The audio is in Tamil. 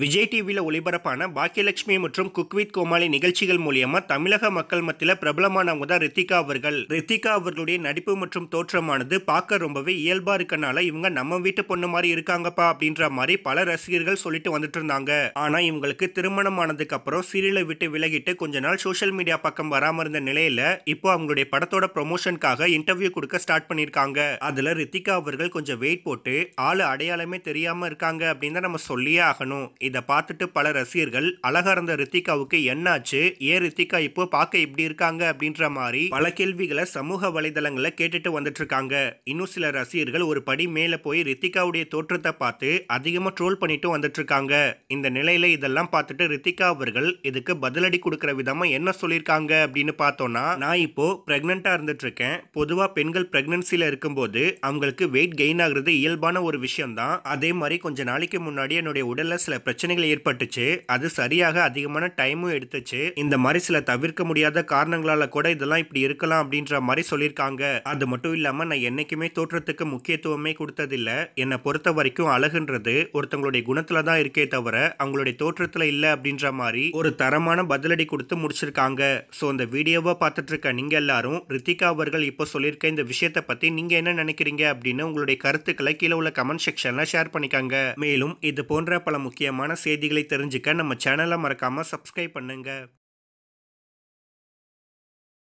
விஜய் டிவியில் ஒளிபரப்பான பாக்கியலட்சுமி மற்றும் குக்வித் கோமாளி நிகழ்ச்சிகள் மூலியமா தமிழக மக்கள் மத்தியில் பிரபலமானவங்க தான் ரித்திகா அவர்கள் ரித்திகா அவர்களுடைய நடிப்பு மற்றும் தோற்றமானது பார்க்க ரொம்பவே இயல்பா இருக்கனால இவங்க நம்ம வீட்டு பொண்ணு மாதிரி இருக்காங்கப்பா அப்படின்ற மாதிரி பல ரசிகர்கள் சொல்லிட்டு வந்துட்டு இருந்தாங்க ஆனா இவங்களுக்கு திருமணமானதுக்கு அப்புறம் சீரியலை விட்டு விலகிட்டு கொஞ்ச நாள் சோசியல் மீடியா பக்கம் வராம இருந்த நிலையில இப்போ அவங்களுடைய படத்தோட ப்ரொமோஷனுக்காக இன்டர்வியூ கொடுக்க ஸ்டார்ட் பண்ணியிருக்காங்க அதுல ரித்திகா அவர்கள் கொஞ்சம் வெயிட் போட்டு ஆளு அடையாளமே தெரியாம இருக்காங்க அப்படின்னு நம்ம சொல்லியே ஆகணும் இதை பார்த்துட்டு பல ரசிகர்கள் அழகா இருந்த ரித்திகாவுக்கு என்னாச்சு ஏன் ரித்திகா இப்போ பார்க்க இப்படி இருக்காங்க அப்படின்ற மாதிரி பல கேள்விகளை சமூக வலைதளங்களை கேட்டுட்டு வந்துட்டு இருக்காங்க இன்னும் சில ரசிகர்கள் ஒரு படி மேலே போய் ரித்திகாவுடைய தோற்றத்தை பார்த்து அதிகமாக ட்ரோல் பண்ணிட்டு வந்துட்டு இருக்காங்க இந்த நிலையில இதெல்லாம் பார்த்துட்டு ரித்திகா அவர்கள் இதுக்கு பதிலடி கொடுக்குற விதமாக என்ன சொல்லியிருக்காங்க அப்படின்னு பார்த்தோம்னா நான் இப்போ பிரெக்னெண்ட்டாக இருந்துட்டு இருக்கேன் பொதுவாக பெண்கள் இருக்கும் இருக்கும்போது அவங்களுக்கு வெயிட் கெயின் ஆகுறது இயல்பான ஒரு விஷயம் தான் அதே மாதிரி கொஞ்ச நாளைக்கு முன்னாடி என்னுடைய உடலில் சில பிரச்சனை பிரச்சனைகள் ஏற்பட்டுச்சு அது சரியாக அதிகமான டைமும் எடுத்துச்சு இந்த மாதிரி சில தவிர்க்க முடியாத காரணங்களால கூட இதெல்லாம் இப்படி இருக்கலாம் அப்படின்ற மாதிரி சொல்லியிருக்காங்க அது மட்டும் இல்லாம நான் என்னைக்குமே தோற்றத்துக்கு முக்கியத்துவமே கொடுத்ததில்ல என்னை பொறுத்த வரைக்கும் அழகுன்றது ஒருத்தங்களுடைய குணத்துல தான் இருக்கே தவிர அவங்களுடைய தோற்றத்துல இல்ல அப்படின்ற மாதிரி ஒரு தரமான பதிலடி கொடுத்து முடிச்சிருக்காங்க ஸோ இந்த வீடியோவை பார்த்துட்டு இருக்க நீங்க எல்லாரும் ரித்திகா அவர்கள் இப்போ சொல்லியிருக்க இந்த விஷயத்தை பத்தி நீங்க என்ன நினைக்கிறீங்க அப்படின்னு உங்களுடைய கருத்துக்களை கீழே உள்ள கமெண்ட் செக்ஷன்ல ஷேர் பண்ணிக்காங்க மேலும் இது போன்ற பல முக்கியமான முக்கியமான செய்திகளை தெரிஞ்சுக்க நம்ம சேனலை மறக்காமல் சப்ஸ்கிரைப் பண்ணுங்கள்